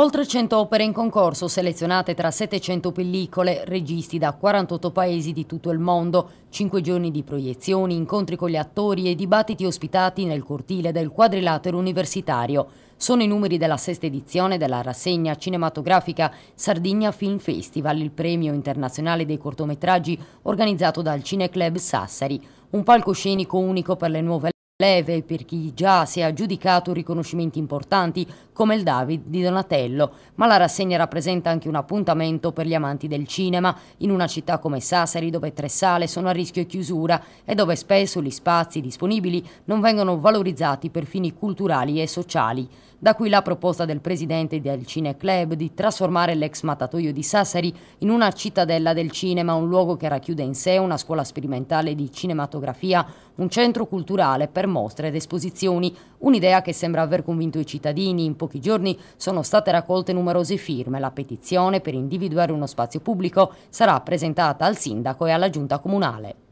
Oltre 100 opere in concorso, selezionate tra 700 pellicole, registi da 48 paesi di tutto il mondo, 5 giorni di proiezioni, incontri con gli attori e dibattiti ospitati nel cortile del quadrilatero universitario. Sono i numeri della sesta edizione della rassegna cinematografica Sardegna Film Festival, il premio internazionale dei cortometraggi organizzato dal Cineclub Sassari, un palcoscenico unico per le nuove leve per chi già si è aggiudicato riconoscimenti importanti come il David di Donatello, ma la rassegna rappresenta anche un appuntamento per gli amanti del cinema, in una città come Sassari dove tre sale sono a rischio chiusura e dove spesso gli spazi disponibili non vengono valorizzati per fini culturali e sociali. Da qui la proposta del presidente del Cineclub di trasformare l'ex matatoio di Sassari in una cittadella del cinema, un luogo che racchiude in sé una scuola sperimentale di cinematografia, un centro culturale per mostre ed esposizioni, un'idea che sembra aver convinto i cittadini. In pochi giorni sono state raccolte numerose firme. La petizione per individuare uno spazio pubblico sarà presentata al sindaco e alla giunta comunale.